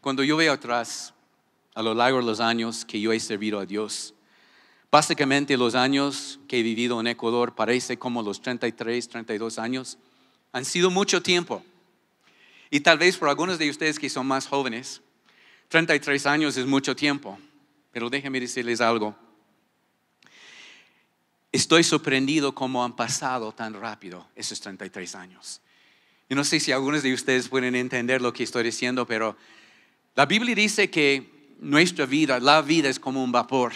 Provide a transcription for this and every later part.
Cuando yo veo atrás, a lo largo de los años que yo he servido a Dios, básicamente los años que he vivido en Ecuador, parece como los 33, 32 años, han sido mucho tiempo. Y tal vez por algunos de ustedes que son más jóvenes, 33 años es mucho tiempo. Pero déjenme decirles algo. Estoy sorprendido cómo han pasado tan rápido esos 33 años. Y no sé si algunos de ustedes pueden entender lo que estoy diciendo, pero la Biblia dice que nuestra vida, la vida es como un vapor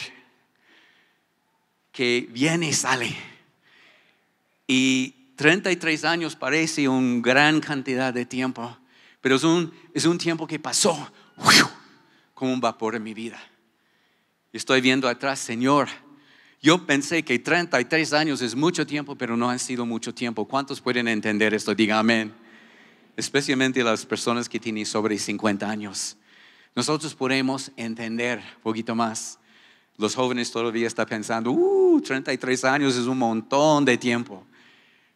que viene y sale. Y 33 años parece una gran cantidad de tiempo, pero es un, es un tiempo que pasó como un vapor en mi vida. Estoy viendo atrás, Señor, yo pensé que 33 años es mucho tiempo, pero no ha sido mucho tiempo. ¿Cuántos pueden entender esto? Diga amén. Especialmente las personas que tienen sobre 50 años nosotros podemos entender un poquito más. Los jóvenes todavía están pensando, 33 uh, años es un montón de tiempo.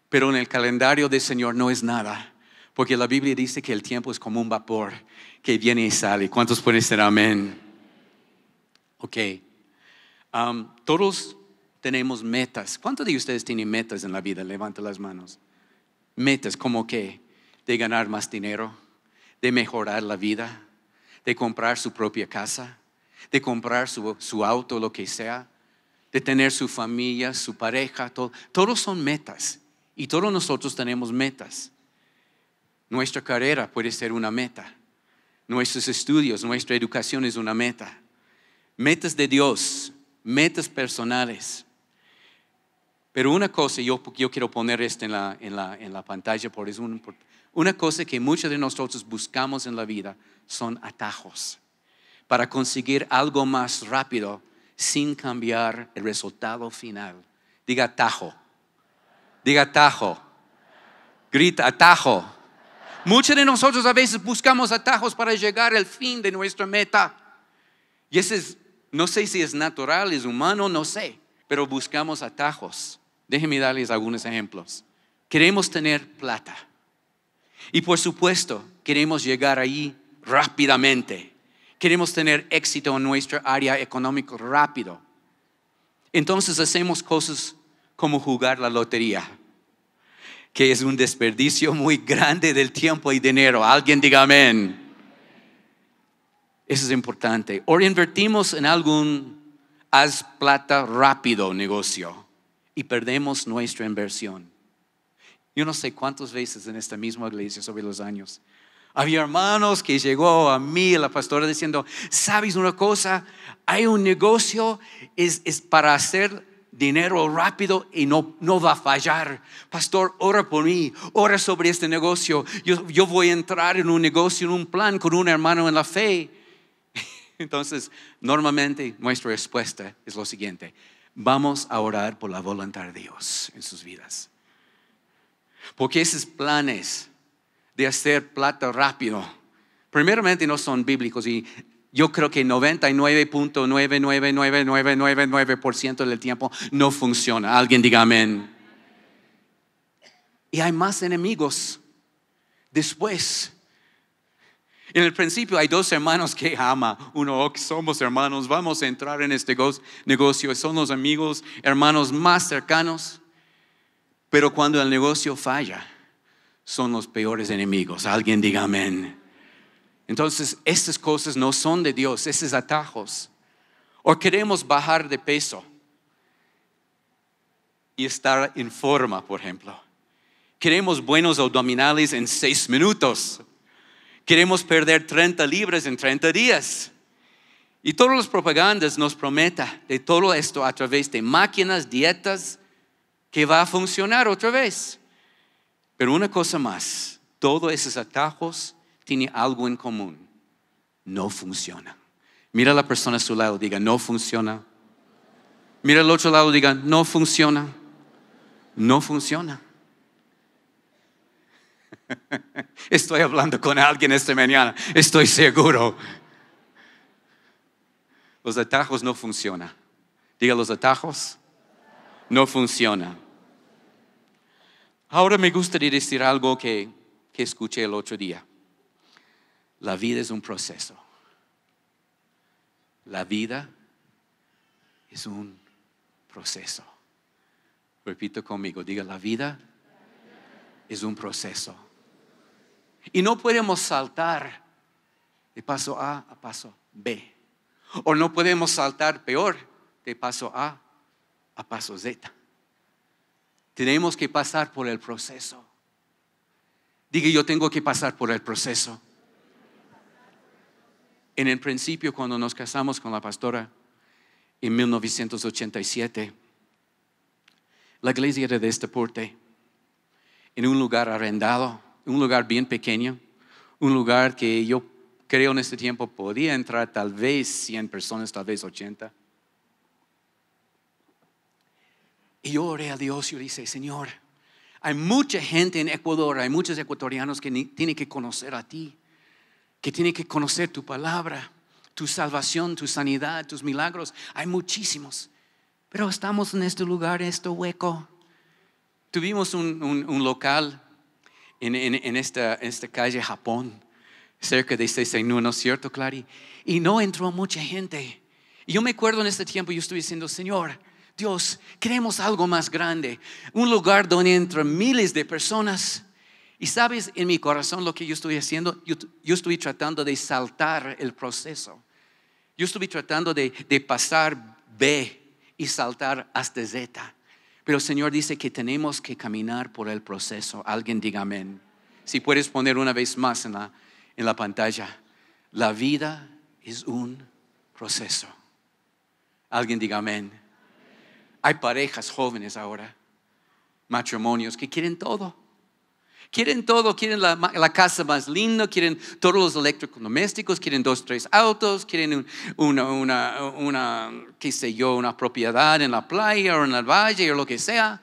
Pero en el calendario del Señor no es nada, porque la Biblia dice que el tiempo es como un vapor que viene y sale. ¿Cuántos pueden ser amén? Ok. todos tenemos metas. ¿Cuántos de ustedes tienen metas en la vida? Levanten las manos. Metas como que de ganar más dinero, de mejorar la vida, de comprar su propia casa, de comprar su, auto, lo que sea, de tener su familia, su pareja, todo, todos son metas y todos nosotros tenemos metas. Nuestra carrera puede ser una meta, nuestros estudios, nuestra educación es una meta, metas de Dios, metas personales. Pero una cosa, yo, yo quiero poner esto en la, en la, en pantalla por es, un, una cosa que muchos de nosotros buscamos en la vida son atajos para conseguir algo más rápido sin cambiar el resultado final. Diga atajo. Diga atajo. Grita atajo. Muchos de nosotros a veces buscamos atajos para llegar al fin de nuestra meta. Y ese es, no sé si es natural, es humano, no sé, pero buscamos atajos. Déjenme darles algunos ejemplos. Queremos tener plata. Y por supuesto, queremos llegar ahí rápidamente. Queremos tener éxito en nuestra área económica rápido. Entonces hacemos cosas como jugar la lotería, que es un desperdicio muy grande del tiempo y dinero. Alguien diga amén. Eso es importante. O invertimos en algún haz plata rápido negocio y perdemos nuestra inversión. Yo no sé cuántas veces en esta misma iglesia sobre los años. Había hermanos que llegó a mí, la pastora, diciendo, ¿sabes una cosa? Hay un negocio, es, para hacer dinero rápido y no, va a fallar. Pastor, ora por mí, ora sobre este negocio. yo voy a entrar en un negocio, en un plan con un hermano en la fe. Entonces, normalmente nuestra respuesta es lo siguiente. Vamos a orar por la voluntad de Dios en sus vidas. Porque esos planes de hacer plata rápido, primeramente no son bíblicos y yo creo que 99.99999% del tiempo no funciona. Alguien diga amén. Y hay más enemigos después. En el principio hay dos hermanos que ama. Uno, somos hermanos, vamos a entrar en este negocio. Son los amigos, hermanos más cercanos. Pero cuando el negocio falla, son los peores enemigos. Alguien diga amén. Entonces, estas cosas no son de Dios, esos atajos. O queremos bajar de peso y estar en forma, por ejemplo. Queremos buenos abdominales en seis minutos. Queremos perder 30 libras en 30 días. Y todas las propagandas nos prometen de todo esto a través de máquinas, dietas, que va a funcionar otra vez. Pero una cosa más, todos esos atajos tienen algo en común. No funciona. Mira a la persona a su lado, diga, no funciona. Mira al otro lado, diga, no funciona. No funciona. Estoy hablando con alguien esta mañana, estoy seguro. Los atajos no funcionan. Diga los atajos no funciona. Ahora me gustaría decir algo que, que escuché el otro día. La vida es un proceso. La vida es un proceso. Repito conmigo, diga, la vida es un proceso. Y no podemos saltar de paso A a paso B. O no podemos saltar peor de paso A a paso Z. Tenemos que pasar por el proceso. Diga, yo tengo que pasar por el proceso. En el principio, cuando nos casamos con la pastora en 1987, la iglesia era de este porte, en un lugar arrendado, un lugar bien pequeño, un lugar que yo creo en este tiempo podía entrar tal vez 100 personas, tal vez 80. Y yo oré a Dios y yo dije, Señor, hay mucha gente en Ecuador, hay muchos ecuatorianos que tienen que conocer a ti, que tienen que conocer tu palabra, tu salvación, tu sanidad, tus milagros. Hay muchísimos. Pero estamos en este lugar, en este hueco. Tuvimos un, local en, esta, calle Japón, cerca de señor ¿no es cierto, Clary? Y no entró mucha gente. Y yo me acuerdo en este tiempo, yo estuve diciendo, Señor, Dios, queremos algo más grande, un lugar donde entran miles de personas. Y sabes, en mi corazón lo que yo estoy haciendo, yo, estuve estoy tratando de saltar el proceso. Yo estoy tratando de, pasar B y saltar hasta Z. Pero el Señor dice que tenemos que caminar por el proceso. Alguien diga amén. Si puedes poner una vez más en la, en la pantalla, la vida es un proceso. Alguien diga amén. Hay parejas jóvenes ahora, matrimonios, que quieren todo. Quieren todo, quieren la, casa más linda, quieren todos los electrodomésticos, quieren dos, tres autos, quieren una, qué sé yo, una propiedad en la playa o en el valle o lo que sea.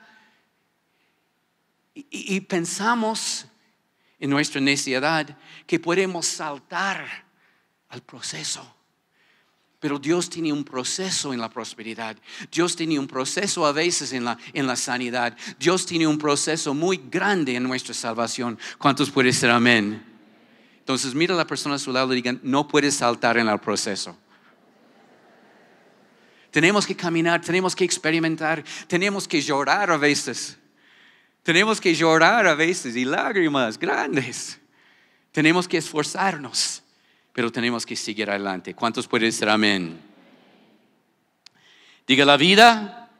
Y, y pensamos en nuestra necesidad que podemos saltar al proceso. Pero Dios tiene un proceso en la prosperidad. Dios tiene un proceso a veces en la, sanidad. Dios tiene un proceso muy grande en nuestra salvación. ¿Cuántos puede ser amén? Entonces mira a la persona a su lado y digan, no puedes saltar en el proceso. Tenemos que caminar, tenemos que experimentar, tenemos que llorar a veces. Tenemos que llorar a veces y lágrimas grandes. Tenemos que esforzarnos pero tenemos que seguir adelante. ¿Cuántos pueden decir amén? Diga, la vida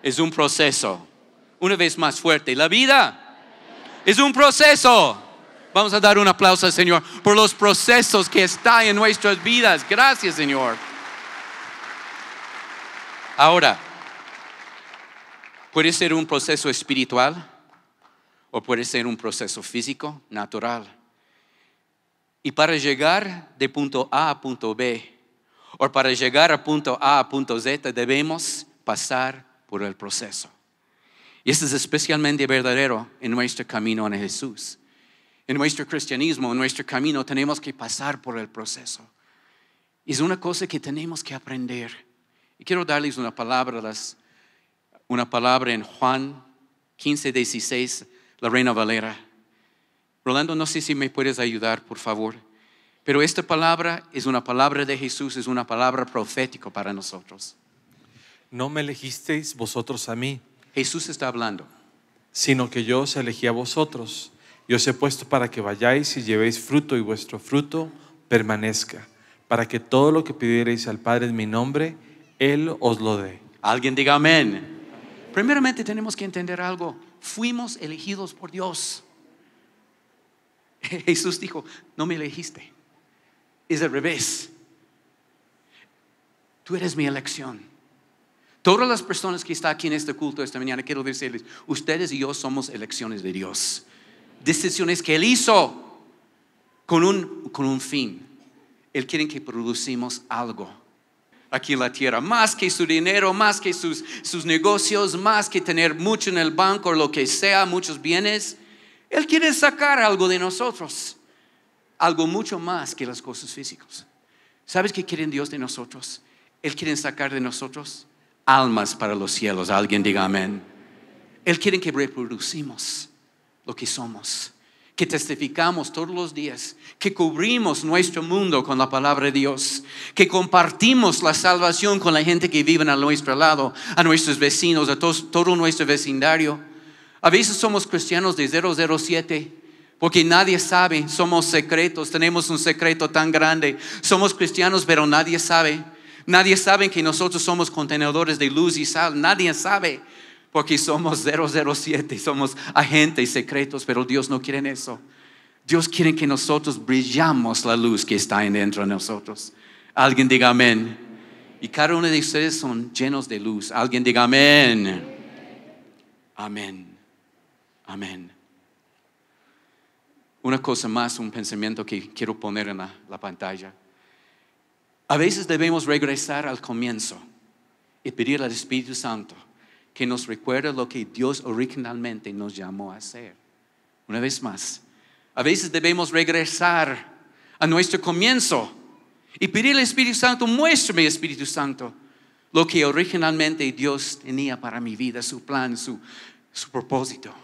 es un proceso. Una vez más fuerte, la vida es un proceso. Vamos a dar un aplauso al Señor por los procesos que están en nuestras vidas. Gracias, Señor. Ahora, puede ser un proceso espiritual o puede ser un proceso físico, natural. Y para llegar de punto A a punto B, o para llegar a punto A a punto Z, debemos pasar por el proceso. Y esto es especialmente verdadero en nuestro camino en Jesús. En nuestro cristianismo, en nuestro camino, tenemos que pasar por el proceso. Es una cosa que tenemos que aprender. Y quiero darles una palabra, una palabra en Juan 15, 16, la Reina Valera. Rolando, no sé si me puedes ayudar, por favor. Pero esta palabra es una palabra de Jesús, es una palabra profética para nosotros. No me elegisteis vosotros a mí. Jesús está hablando. Sino que yo os elegí a vosotros. Yo os he puesto para que vayáis y llevéis fruto y vuestro fruto permanezca, para que todo lo que pidiereis al Padre en mi nombre, Él os lo dé. Alguien diga amén. Primeramente tenemos que entender algo. Fuimos elegidos por Dios. Jesús dijo, no me elegiste. Es al revés. Tú eres mi elección. Todas las personas que están aquí en este culto esta mañana, quiero decirles, ustedes y yo somos elecciones de Dios. Decisiones que Él hizo con un, fin. Él quiere que producimos algo aquí en la tierra, más que su dinero, más que sus, sus negocios, más que tener mucho en el banco, O lo que sea, muchos bienes. Él quiere sacar algo de nosotros, algo mucho más que las cosas físicas. ¿Sabes qué quiere Dios de nosotros? Él quiere sacar de nosotros almas para los cielos. Alguien diga amén. Él quiere que reproducimos lo que somos, que testificamos todos los días, que cubrimos nuestro mundo con la palabra de Dios, que compartimos la salvación con la gente que vive a nuestro lado, a nuestros vecinos, a todo nuestro vecindario a veces somos cristianos de 007 porque nadie sabe, somos secretos, tenemos un secreto tan grande. Somos cristianos, pero nadie sabe. Nadie sabe que nosotros somos contenedores de luz y sal. Nadie sabe porque somos 007, somos agentes secretos, pero Dios no quiere eso. Dios quiere que nosotros brillamos la luz que está dentro de nosotros. Alguien diga amén. Y cada uno de ustedes son llenos de luz. Alguien diga amén. Amén. Amén. Una cosa más, un pensamiento que quiero poner en la, pantalla. A veces debemos regresar al comienzo y pedir al Espíritu Santo que nos recuerde lo que Dios originalmente nos llamó a hacer. Una vez más, a veces debemos regresar a nuestro comienzo y pedir al Espíritu Santo, muéstrame Espíritu Santo, lo que originalmente Dios tenía para mi vida, su plan, su propósito.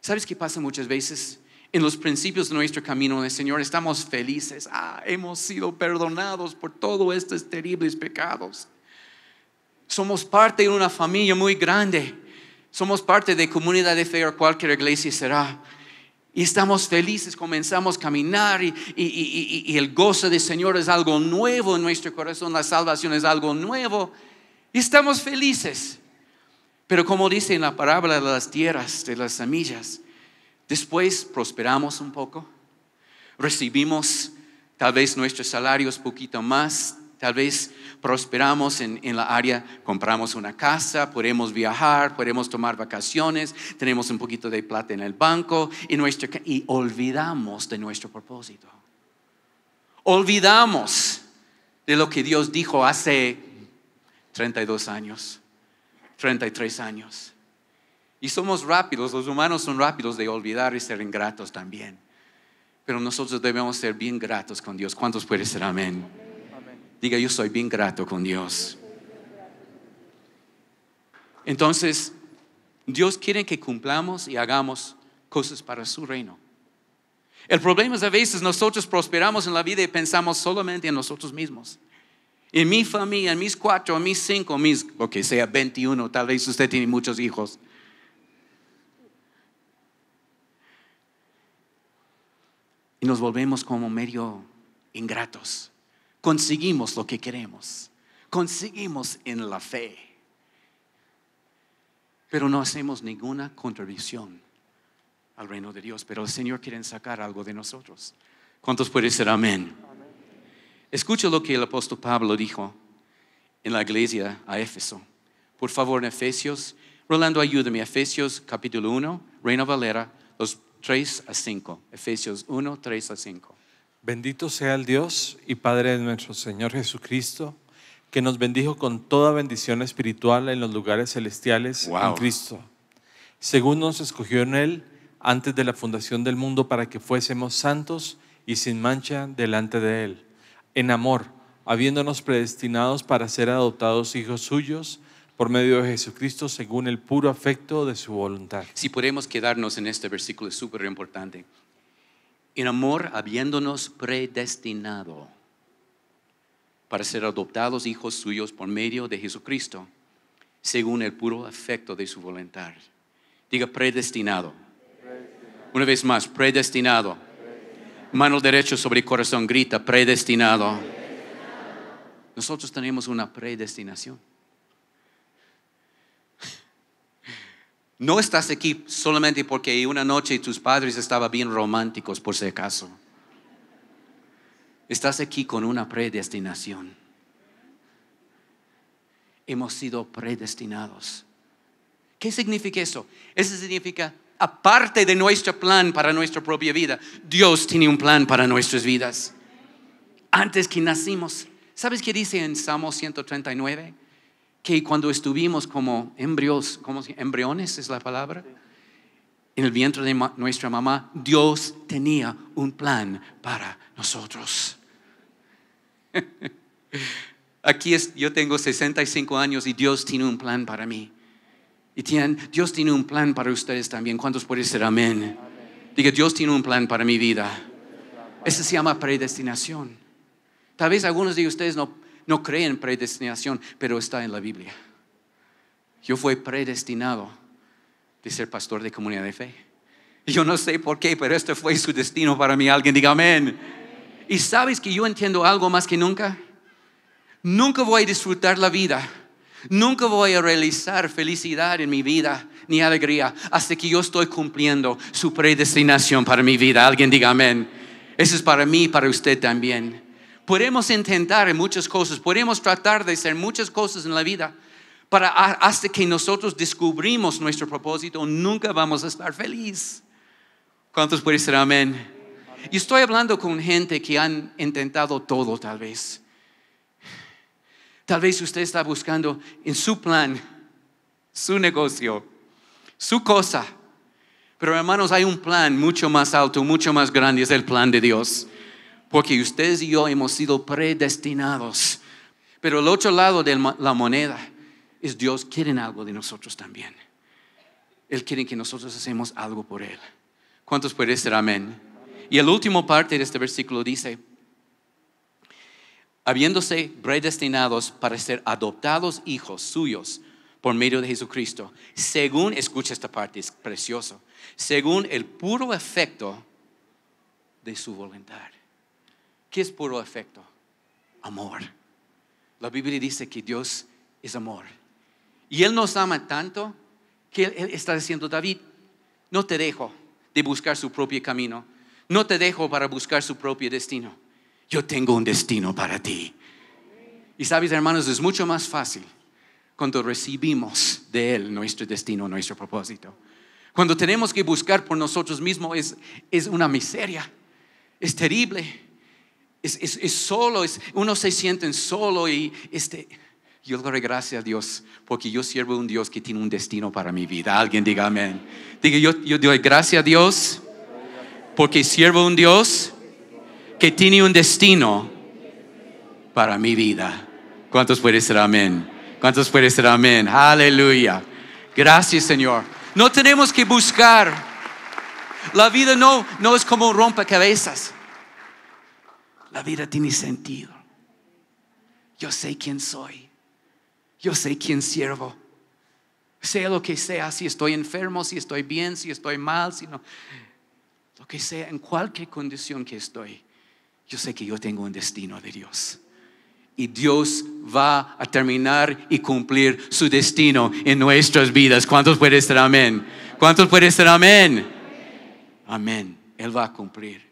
¿Sabes qué pasa muchas veces? En los principios de nuestro camino el Señor estamos felices. Ah, hemos sido perdonados por todos estos terribles pecados. Somos parte de una familia muy grande. Somos parte de comunidad de fe o cualquier iglesia será. Y estamos felices, comenzamos a caminar y, y, el gozo del Señor es algo nuevo en nuestro corazón, la salvación es algo nuevo. Y estamos felices. Pero como dice en la parábola de las tierras, de las semillas, después prosperamos un poco, recibimos tal vez nuestros salarios poquito más, tal vez prosperamos en, la área, compramos una casa, podemos viajar, podemos tomar vacaciones, tenemos un poquito de plata en el banco y, y olvidamos de nuestro propósito. Olvidamos de lo que Dios dijo hace 32 años. 33 años. Y somos rápidos, los humanos son rápidos de olvidar y ser ingratos también. Pero nosotros debemos ser bien gratos con Dios. ¿Cuántos puede ser amén? amén? Diga, yo soy bien grato con Dios. Entonces, Dios quiere que cumplamos y hagamos cosas para su reino. El problema es a veces nosotros prosperamos en la vida y pensamos solamente en nosotros mismos. En mi familia, en mis cuatro, en mis cinco, mis, lo que sea, 21, tal vez usted tiene muchos hijos. Y nos volvemos como medio ingratos. Conseguimos lo que queremos. Conseguimos en la fe. Pero no hacemos ninguna contribución al reino de Dios. Pero el Señor quiere sacar algo de nosotros. ¿Cuántos puede ser amén? Escucha lo que el apóstol Pablo dijo en la iglesia a Éfeso. Por favor, en Efesios, Rolando, ayúdame. Efesios capítulo 1, Reina Valera, los 3 a 5. Efesios 1, 3 a 5. Bendito sea el Dios y Padre de nuestro Señor Jesucristo, que nos bendijo con toda bendición espiritual en los lugares celestiales en Cristo, según nos escogió en Él antes de la fundación del mundo para que fuésemos santos y sin mancha delante de Él en amor, habiéndonos predestinados para ser adoptados hijos suyos por medio de Jesucristo según el puro afecto de su voluntad. Si podemos quedarnos en este versículo, es súper importante. En amor, habiéndonos predestinado para ser adoptados hijos suyos por medio de Jesucristo, según el puro afecto de su voluntad. Diga predestinado. Una vez más, predestinado Mano derecha sobre el corazón, grita, predestinado. Nosotros tenemos una predestinación. No estás aquí solamente porque una noche tus padres estaban bien románticos, por si acaso. Estás aquí con una predestinación. Hemos sido predestinados. ¿Qué significa eso? Eso significa aparte de nuestro plan para nuestra propia vida, Dios tiene un plan para nuestras vidas. Antes que nacimos, ¿sabes qué dice en Salmo 139? Que cuando estuvimos como embrios, como embriones es la palabra, en el vientre de nuestra mamá, Dios tenía un plan para nosotros. Aquí yo tengo 65 años y Dios tiene un plan para mí. Y tienen, Dios tiene un plan para ustedes también. ¿Cuántos pueden decir amén? Diga, Dios tiene un plan para mi vida. Eso se llama predestinación. Tal vez algunos de ustedes no, no creen predestinación, pero está en la Biblia. Yo fui predestinado de ser pastor de comunidad de fe. Yo no sé por qué, pero este fue su destino para mí. Alguien diga amén. Y sabes que yo entiendo algo más que nunca. Nunca voy a disfrutar la vida Nunca voy a realizar felicidad en mi vida ni alegría hasta que yo estoy cumpliendo su predestinación para mi vida. Alguien diga amén. Eso es para mí, para usted también. Podemos intentar muchas cosas, podemos tratar de hacer muchas cosas en la vida, para hasta que nosotros descubrimos nuestro propósito, nunca vamos a estar feliz. ¿Cuántos pueden decir amén? Y estoy hablando con gente que han intentado todo tal vez. Tal vez usted está buscando en su plan, su negocio, su cosa. Pero hermanos, hay un plan mucho más alto, mucho más grande, es el plan de Dios. Porque ustedes y yo hemos sido predestinados. Pero el otro lado de la moneda es Dios quiere algo de nosotros también. Él quiere que nosotros hacemos algo por Él. ¿Cuántos puede ser amén? Y el último parte de este versículo dice, habiéndose predestinados para ser adoptados hijos suyos por medio de Jesucristo, según, escucha esta parte, es precioso, según el puro efecto de su voluntad. ¿Qué es puro efecto? Amor. La Biblia dice que Dios es amor. Y Él nos ama tanto que Él está diciendo, David, no te dejo de buscar su propio camino, no te dejo para buscar su propio destino yo tengo un destino para ti. Y sabes, hermanos, es mucho más fácil cuando recibimos de Él nuestro destino, nuestro propósito. Cuando tenemos que buscar por nosotros mismos es, una miseria, es terrible, es, es solo, uno se siente solo y este, yo le doy gracias a Dios porque yo sirvo a un Dios que tiene un destino para mi vida. Alguien diga amén. Diga, yo, yo doy gracias a Dios porque sirvo a un Dios que tiene un destino para mi vida. ¿Cuántos puede ser amén? ¿Cuántos pueden ser amén? Aleluya. Gracias, Señor. No tenemos que buscar. La vida no, no es como un rompecabezas. La vida tiene sentido. Yo sé quién soy. Yo sé quién sirvo. Sea lo que sea, si estoy enfermo, si estoy bien, si estoy mal, si Lo que sea, en cualquier condición que estoy yo sé que yo tengo un destino de Dios. Y Dios va a terminar y cumplir su destino en nuestras vidas. ¿Cuántos pueden ser amén? ¿Cuántos pueden ser amén? Amén. Él va a cumplir.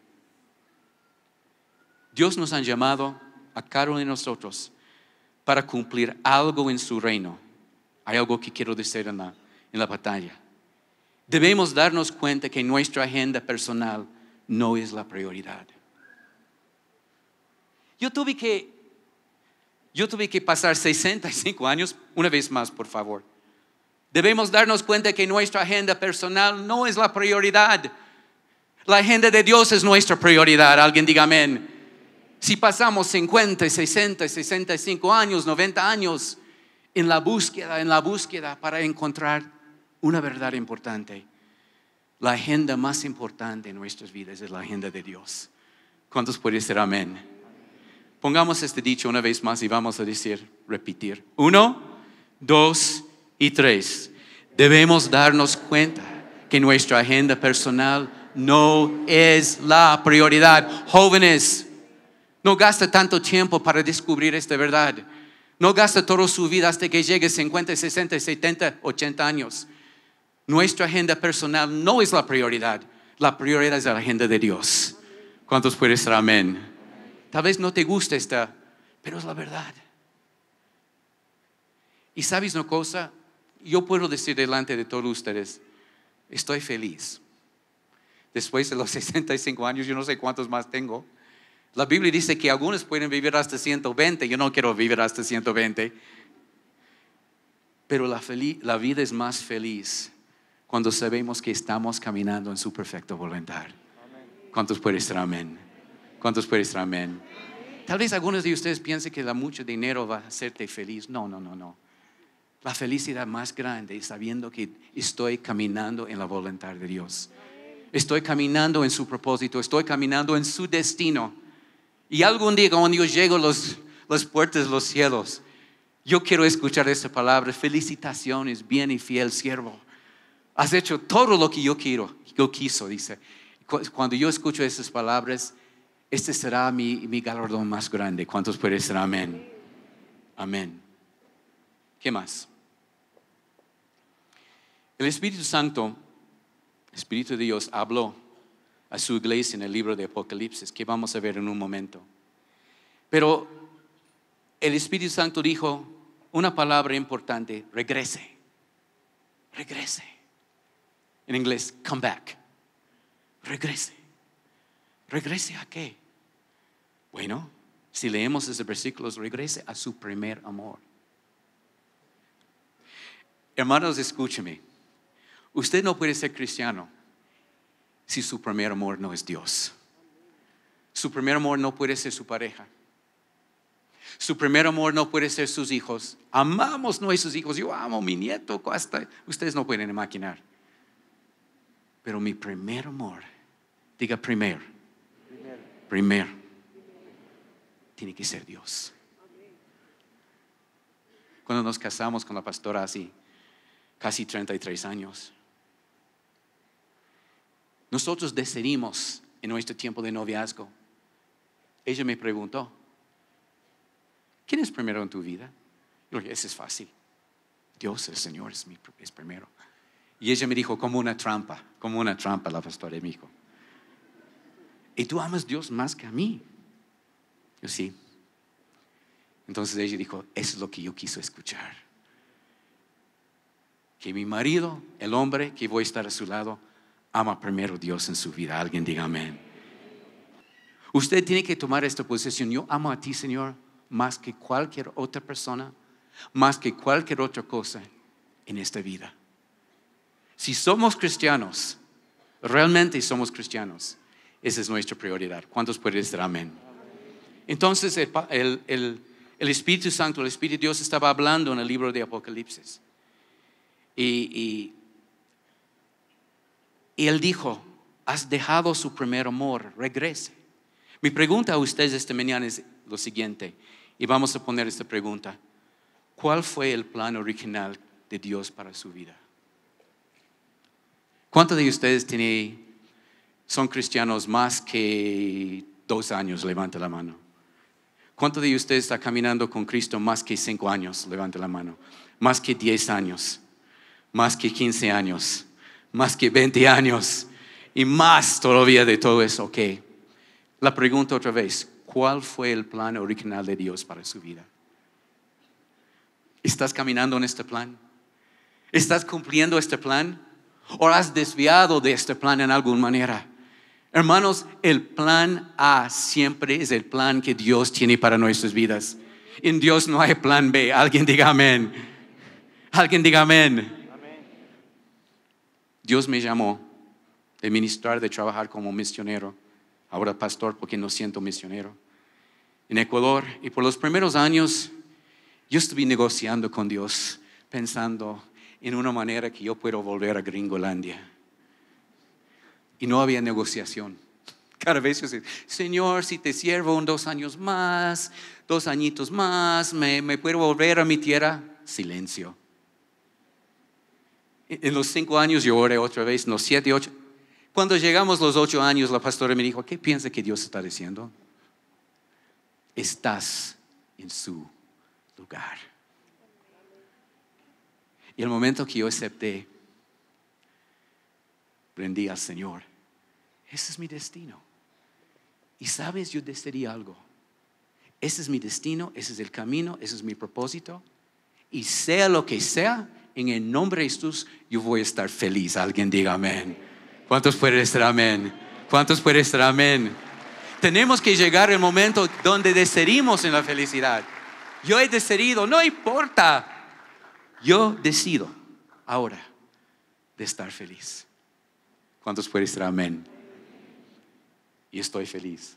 Dios nos ha llamado a cada uno de nosotros para cumplir algo en su reino. Hay algo que quiero decir en la batalla. Debemos darnos cuenta que nuestra agenda personal no es la prioridad. Yo tuve que, pasar 65 años, una vez más, por favor. Debemos darnos cuenta que nuestra agenda personal no es la prioridad. La agenda de Dios es nuestra prioridad. Alguien diga amén. Si pasamos 50, 60, 65 años, 90 años en la búsqueda, en la búsqueda para encontrar una verdad importante, la agenda más importante en nuestras vidas es la agenda de Dios. ¿Cuántos pueden decir amén? Pongamos este dicho una vez más y vamos a decir, repetir. Uno, dos y tres. Debemos darnos cuenta que nuestra agenda personal no es la prioridad. Jóvenes, no gasta tanto tiempo para descubrir esta verdad. No gasta toda su vida hasta que llegue 50, 60, 70, 80 años. Nuestra agenda personal no es la prioridad. La prioridad es la agenda de Dios. ¿Cuántos pueden ser? amén? Tal vez no te gusta esta, pero es la verdad. Y sabes una cosa, yo puedo decir delante de todos ustedes, estoy feliz. Después de los 65 años, yo no sé cuántos más tengo. La Biblia dice que algunos pueden vivir hasta 120, yo no quiero vivir hasta 120. Pero la, vida es más feliz cuando sabemos que estamos caminando en su perfecto voluntad. ¿Cuántos pueden ser? amén? ¿Cuántos pueden amén? Tal vez algunos de ustedes piensen que da mucho dinero va a hacerte feliz. No, no, no, no. La felicidad más grande es sabiendo que estoy caminando en la voluntad de Dios. Estoy caminando en su propósito, estoy caminando en su destino. Y algún día cuando yo llego a los, las puertas de los cielos, yo quiero escuchar esta palabra, felicitaciones, bien y fiel siervo. Has hecho todo lo que yo quiero, yo quiso, dice. Cuando yo escucho esas palabras, este será mi, galardón más grande. ¿Cuántos pueden decir amén? Amén. ¿Qué más? El Espíritu Santo, Espíritu de Dios, habló a su iglesia en el libro de Apocalipsis, que vamos a ver en un momento. Pero el Espíritu Santo dijo una palabra importante, regrese, regrese. En inglés, come back, regrese. ¿Regrese a qué? Bueno, si leemos ese versículo, regrese a su primer amor. Hermanos, escúcheme. Usted no puede ser cristiano si su primer amor no es Dios. Su primer amor no puede ser su pareja. Su primer amor no puede ser sus hijos. Amamos nuestros hijos. Yo amo a mi nieto. ustedes no pueden imaginar. Pero mi primer amor, diga primer. Primero. Primer tiene que ser Dios. Cuando nos casamos con la pastora así, casi 33 años, nosotros decidimos en nuestro tiempo de noviazgo. Ella me preguntó, ¿quién es primero en tu vida? Yo dije, ese es fácil. Dios, el Señor es, es primero. Y ella me dijo, como una trampa, como una trampa la pastora me dijo. Y tú amas a Dios más que a mí. Yo sí. Entonces ella dijo, eso es lo que yo quiso escuchar. Que mi marido, el hombre que voy a estar a su lado, ama primero a Dios en su vida. Alguien diga amén. Usted tiene que tomar esta posición. Yo amo a ti, Señor, más que cualquier otra persona, más que cualquier otra cosa en esta vida. Si somos cristianos, realmente somos cristianos, esa es nuestra prioridad. ¿Cuántos pueden decir amén? Entonces el, Espíritu Santo, el Espíritu de Dios estaba hablando en el libro de Apocalipsis. Y, él dijo, has dejado su primer amor, regrese. Mi pregunta a ustedes esta mañana es lo siguiente, y vamos a poner esta pregunta. ¿Cuál fue el plan original de Dios para su vida? ¿Cuántos de ustedes son cristianos más que dos años? Levanta la mano. ¿Cuánto de ustedes está caminando con Cristo más que cinco años? Levante la mano. Más que 10 años, más que 15 años, más que 20 años y más todavía de todo eso. Ok. La pregunta otra vez, ¿cuál fue el plan original de Dios para su vida? ¿Estás caminando en este plan? ¿Estás cumpliendo este plan? ¿O has desviado de este plan en alguna manera? Hermanos, el plan A siempre es el plan que Dios tiene para nuestras vidas. En Dios no hay plan B. Alguien diga amén. Alguien diga amén. Dios me llamó de ministrar, de trabajar como misionero. Ahora pastor porque no siento misionero. En Ecuador. Y por los primeros años yo estuve negociando con Dios, pensando en una manera que yo puedo volver a Gringolandia y no había negociación. Cada vez yo decía Señor, si te sirvo un dos años más, dos añitos más, me, puedo volver a mi tierra. Silencio. E, en los cinco años yo oré otra vez, en los siete, ocho. Cuando llegamos los ocho años, la pastora me dijo, ¿qué piensa que Dios está diciendo? Estás en su lugar. Y el momento que yo acepté, Prendí al Señor. Ese es mi destino. Y sabes, yo desearía algo. Ese es mi destino, ese es el camino, ese es mi propósito. Y sea lo que sea, en el nombre de Jesús, yo voy a estar feliz. Alguien diga amén. ¿Cuántos pueden estar amén? ¿Cuántos pueden estar amén? Tenemos que llegar al momento donde decidimos en la felicidad. Yo he decidido, no importa. Yo decido ahora de estar feliz. ¿Cuántos pueden estar amén? y estoy feliz.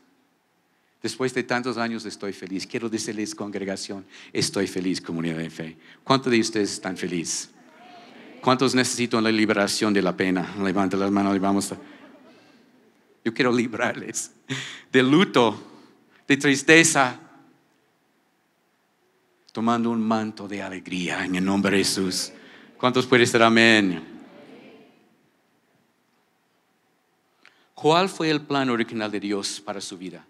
Después de tantos años estoy feliz. Quiero decirles, congregación, estoy feliz, comunidad de fe. ¿Cuántos de ustedes están felices? ¿Cuántos necesitan la liberación de la pena? Levanten las manos y vamos Yo quiero librarles de luto, de tristeza, tomando un manto de alegría en el nombre de Jesús. ¿Cuántos pueden decir amén? ¿Cuál fue el plan original de Dios para su vida?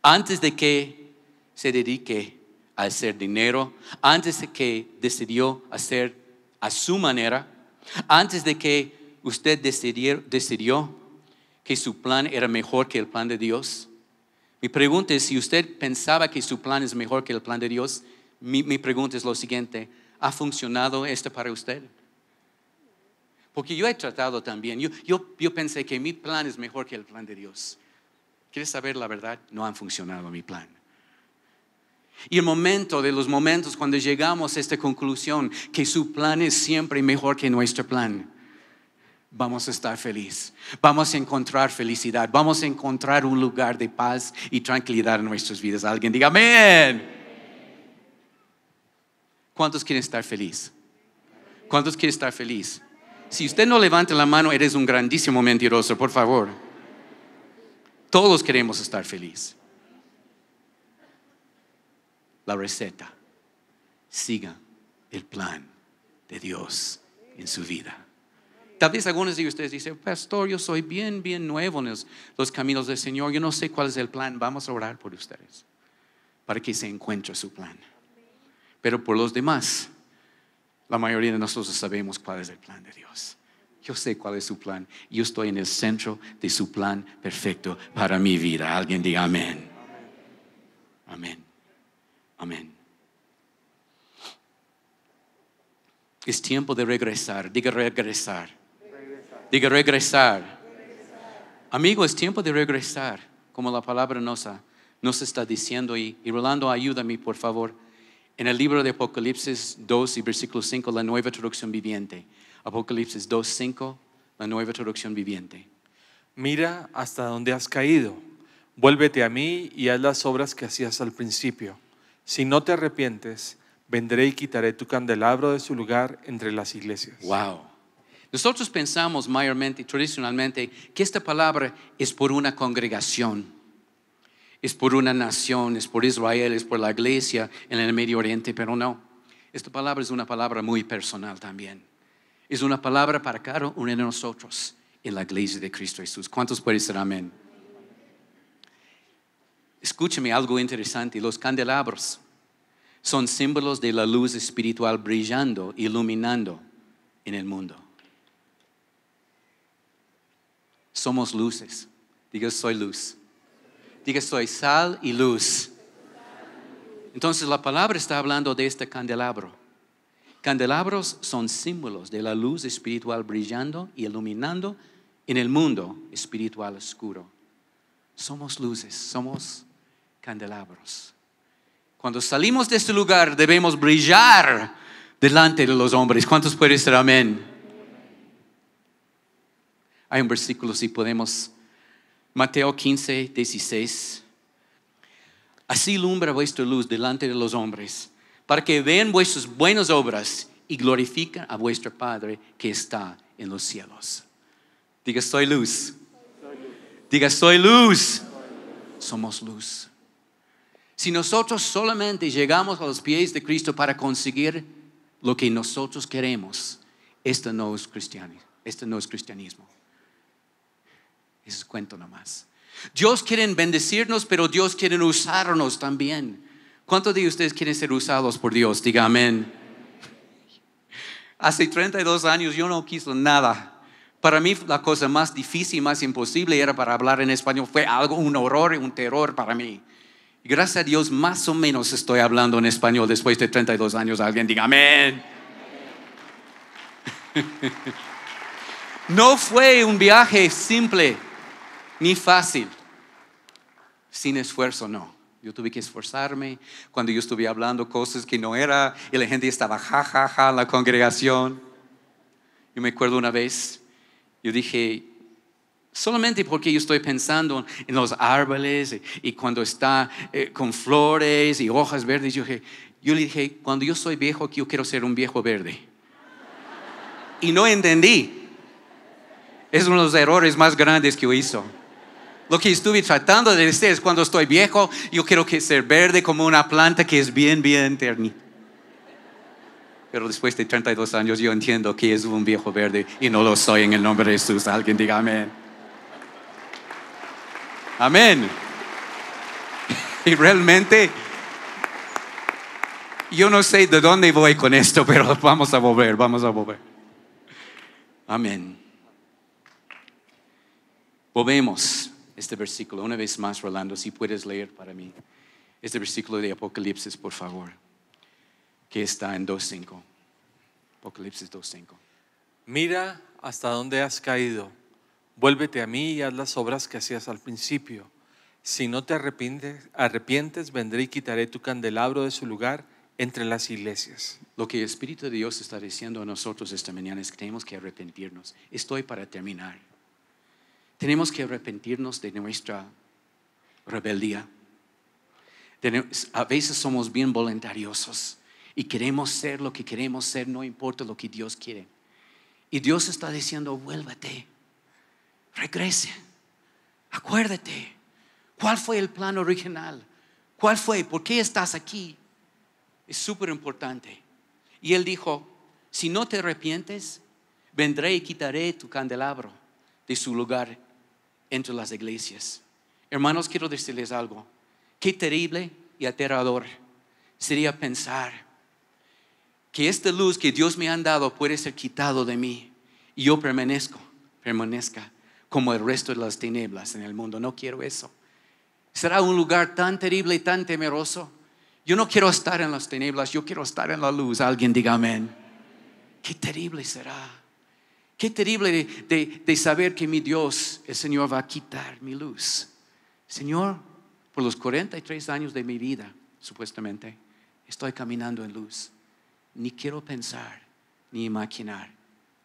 Antes de que se dedique a hacer dinero, antes de que decidió hacer a su manera, antes de que usted decidió, que su plan era mejor que el plan de Dios. Mi pregunta es, si usted pensaba que su plan es mejor que el plan de Dios, mi pregunta es lo siguiente, ¿ha funcionado esto para usted? Porque yo he tratado también, yo, pensé que mi plan es mejor que el plan de Dios. ¿Quieres saber la verdad? No han funcionado mi plan. Y el momento de los momentos cuando llegamos a esta conclusión, que su plan es siempre mejor que nuestro plan, vamos a estar felices vamos a encontrar felicidad, vamos a encontrar un lugar de paz y tranquilidad en nuestras vidas. Alguien diga, amén. ¿Cuántos quieren estar felices? ¿Cuántos quieren estar feliz? Si usted no levanta la mano, eres un grandísimo mentiroso, por favor. Todos queremos estar felices La receta. Siga el plan de Dios en su vida. Tal vez algunos de ustedes dicen, pastor, yo soy bien, bien nuevo en los, los caminos del Señor, yo no sé cuál es el plan, vamos a orar por ustedes, para que se encuentre su plan. Pero por los demás, la mayoría de nosotros sabemos cuál es el plan de Dios. Yo sé cuál es su plan. Yo estoy en el centro de su plan perfecto para mi vida. Alguien diga amén. Amén. Amén. Es tiempo de regresar. Diga regresar. Diga regresar. Amigo, es tiempo de regresar, como la palabra nos, nos está diciendo. Y, y Rolando, ayúdame, por favor en el libro de Apocalipsis 2 y versículo 5, la nueva traducción viviente. Apocalipsis 2, 5, la nueva traducción viviente. Mira hasta dónde has caído. Vuélvete a mí y haz las obras que hacías al principio. Si no te arrepientes, vendré y quitaré tu candelabro de su lugar entre las iglesias. Wow. Nosotros pensamos mayormente, tradicionalmente, que esta palabra es por una congregación es por una nación, es por Israel, es por la iglesia en el Medio Oriente, pero no. Esta palabra es una palabra muy personal también. Es una palabra para cada uno de nosotros en la iglesia de Cristo Jesús. ¿Cuántos pueden decir amén? Escúcheme algo interesante. Los candelabros son símbolos de la luz espiritual brillando, iluminando en el mundo. Somos luces. Digo, soy luz. Diga, soy sal y luz. Entonces la palabra está hablando de este candelabro. Candelabros son símbolos de la luz espiritual brillando y iluminando en el mundo espiritual oscuro. Somos luces, somos candelabros. Cuando salimos de este lugar debemos brillar delante de los hombres. ¿Cuántos pueden ser amén? Hay un versículo si podemos Mateo 15, 16. Así lumbra vuestra luz delante de los hombres, para que vean vuestras buenas obras y glorifiquen a vuestro Padre que está en los cielos. Diga, soy luz. Diga, soy luz. luz. Somos luz. Si nosotros solamente llegamos a los pies de Cristo para conseguir lo que nosotros queremos, esto no es cristianismo. Esto no es cristianismo. Les es cuento nomás. Dios quiere bendecirnos, pero Dios quiere usarnos también. ¿Cuántos de ustedes quieren ser usados por Dios? Diga amén. Hace 32 años yo no quiso nada. Para mí la cosa más difícil, más imposible era para hablar en español. Fue algo, un horror, un terror para mí. gracias a Dios más o menos estoy hablando en español después de 32 años. Alguien diga amén. No fue un viaje simple ni fácil. Sin esfuerzo, no. Yo tuve que esforzarme cuando yo estuve hablando cosas que no era y la gente estaba jajaja ja, ja, la congregación. Yo me acuerdo una vez, yo dije, solamente porque yo estoy pensando en los árboles y, cuando está eh, con flores y hojas verdes, yo, dije, le dije, cuando yo soy viejo, yo quiero ser un viejo verde. Y no entendí. Es uno de los errores más grandes que yo hizo. Lo que estuve tratando de decir es cuando estoy viejo, yo quiero que ser verde como una planta que es bien, bien ternita. Pero después de 32 años yo entiendo que es un viejo verde y no lo soy en el nombre de Jesús. Alguien diga amén. Amén. Y realmente, yo no sé de dónde voy con esto, pero vamos a volver, vamos a volver. Amén. Volvemos este versículo. Una vez más, Rolando, si puedes leer para mí este versículo de Apocalipsis, por favor, que está en 2.5. Apocalipsis 2.5. Mira hasta dónde has caído. Vuélvete a mí y haz las obras que hacías al principio. Si no te arrepientes, arrepientes, vendré y quitaré tu candelabro de su lugar entre las iglesias. Lo que el Espíritu de Dios está diciendo a nosotros esta mañana es que tenemos que arrepentirnos. Estoy para terminar. Tenemos que arrepentirnos de nuestra rebeldía. A veces somos bien voluntariosos y queremos ser lo que queremos ser, no importa lo que Dios quiere. Y Dios está diciendo, vuélvate, regrese, acuérdate. ¿Cuál fue el plan original? ¿Cuál fue? ¿Por qué estás aquí? Es súper importante. Y él dijo, si no te arrepientes, vendré y quitaré tu candelabro de su lugar entre las iglesias. Hermanos, quiero decirles algo. Qué terrible y aterrador sería pensar que esta luz que Dios me ha dado puede ser quitado de mí y yo permanezco, permanezca como el resto de las tinieblas en el mundo. No quiero eso. Será un lugar tan terrible y tan temeroso. Yo no quiero estar en las tinieblas, yo quiero estar en la luz. Alguien diga amén. Qué terrible será. Qué terrible de, saber que mi Dios, el Señor, va a quitar mi luz. Señor, por los 43 años de mi vida, supuestamente, estoy caminando en luz. Ni quiero pensar ni imaginar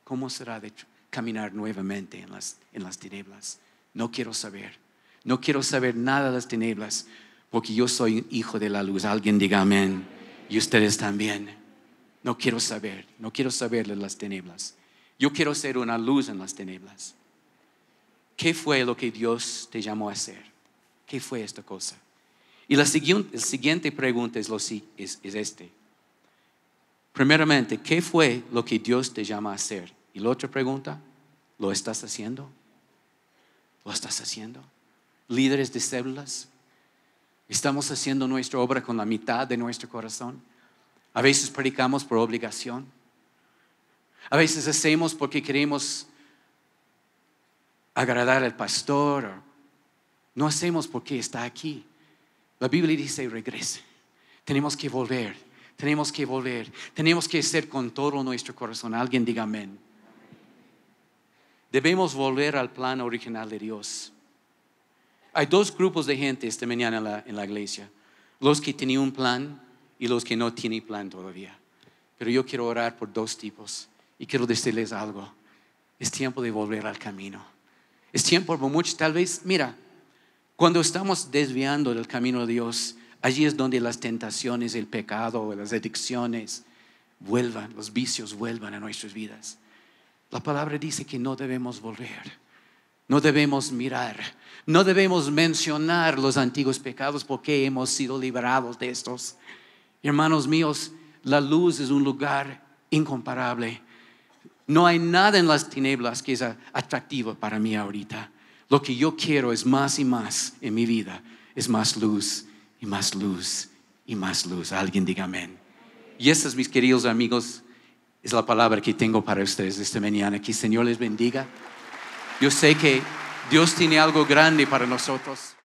cómo será de caminar nuevamente en las, en las tinieblas. No quiero saber. No quiero saber nada de las tinieblas, porque yo soy hijo de la luz. Alguien diga amén. Y ustedes también. No quiero saber. No quiero saber de las tinieblas. Yo quiero ser una luz en las tinieblas. ¿Qué fue lo que Dios te llamó a hacer? ¿Qué fue esta cosa? Y la siguiente, pregunta es, lo, es, es este. Primeramente, ¿qué fue lo que Dios te llama a hacer? Y la otra pregunta, ¿lo estás haciendo? ¿Lo estás haciendo? Líderes de células, estamos haciendo nuestra obra con la mitad de nuestro corazón. A veces predicamos por obligación. A veces hacemos porque queremos agradar al pastor. No hacemos porque está aquí. La Biblia dice, regrese. Tenemos que volver. Tenemos que volver. Tenemos que ser con todo nuestro corazón. Alguien diga amén. Debemos volver al plan original de Dios. Hay dos grupos de gente esta mañana en la, en la iglesia. Los que tienen un plan y los que no tienen plan todavía. Pero yo quiero orar por dos tipos. Y quiero decirles algo. Es tiempo de volver al camino. Es tiempo por mucho, tal vez, mira, cuando estamos desviando del camino de Dios, allí es donde las tentaciones, el pecado, las adicciones vuelvan, los vicios vuelvan a nuestras vidas. La palabra dice que no debemos volver, no debemos mirar, no debemos mencionar los antiguos pecados porque hemos sido liberados de estos. Hermanos míos, la luz es un lugar incomparable no hay nada en las tinieblas que sea atractivo para mí ahorita. Lo que yo quiero es más y más en mi vida. Es más luz y más luz y más luz. Alguien diga amén. Y estas, mis queridos amigos, es la palabra que tengo para ustedes esta mañana. Que el Señor les bendiga. Yo sé que Dios tiene algo grande para nosotros.